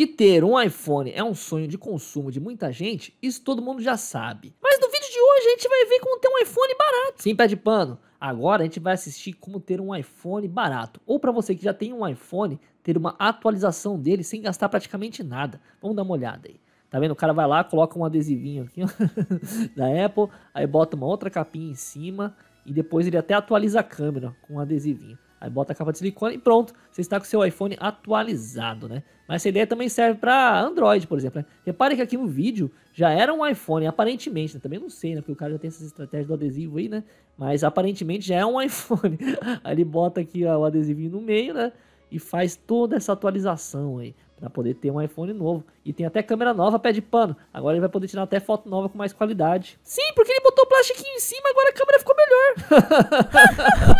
Que ter um iPhone é um sonho de consumo de muita gente, isso todo mundo já sabe. Mas no vídeo de hoje a gente vai ver como ter um iPhone barato. Sim, pé de pano. Agora a gente vai assistir como ter um iPhone barato. Ou para você que já tem um iPhone, ter uma atualização dele sem gastar praticamente nada. Vamos dar uma olhada aí. Tá vendo? O cara vai lá, coloca um adesivinho aqui ó, da Apple, aí bota uma outra capinha em cima e depois ele até atualiza a câmera com um adesivinho. Aí bota a capa de silicone e pronto, você está com seu iPhone atualizado, né? Mas essa ideia também serve para Android, por exemplo. Né? Repare que aqui no vídeo já era um iPhone, aparentemente, né? também não sei, né? Porque o cara já tem essas estratégias do adesivo aí, né? Mas aparentemente já é um iPhone. aí ele bota aqui ó, o adesivinho no meio, né? E faz toda essa atualização aí para poder ter um iPhone novo. E tem até câmera nova, pé de pano. Agora ele vai poder tirar até foto nova com mais qualidade. Sim, porque ele botou o plastiquinho em cima, agora a câmera ficou melhor.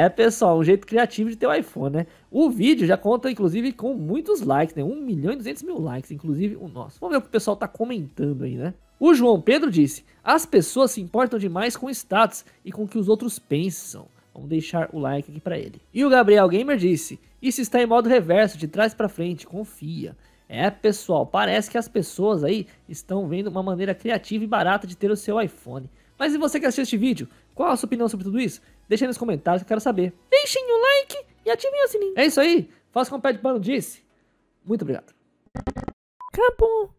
É, pessoal, um jeito criativo de ter o um iPhone, né? O vídeo já conta, inclusive, com muitos likes, né? 1 milhão e 200 mil likes, inclusive o nosso. Vamos ver o que o pessoal tá comentando aí, né? O João Pedro disse: As pessoas se importam demais com status e com o que os outros pensam. Vamos deixar o like aqui para ele. E o Gabriel Gamer disse: Isso está em modo reverso, de trás para frente, confia. É, pessoal, parece que as pessoas aí estão vendo uma maneira criativa e barata de ter o seu iPhone. Mas e você que assistiu este vídeo? Qual a sua opinião sobre tudo isso? Deixe nos comentários que eu quero saber. Deixem o like e ativem o sininho. É isso aí. Faça como o Pé de Pano disse. Muito obrigado. Acabou.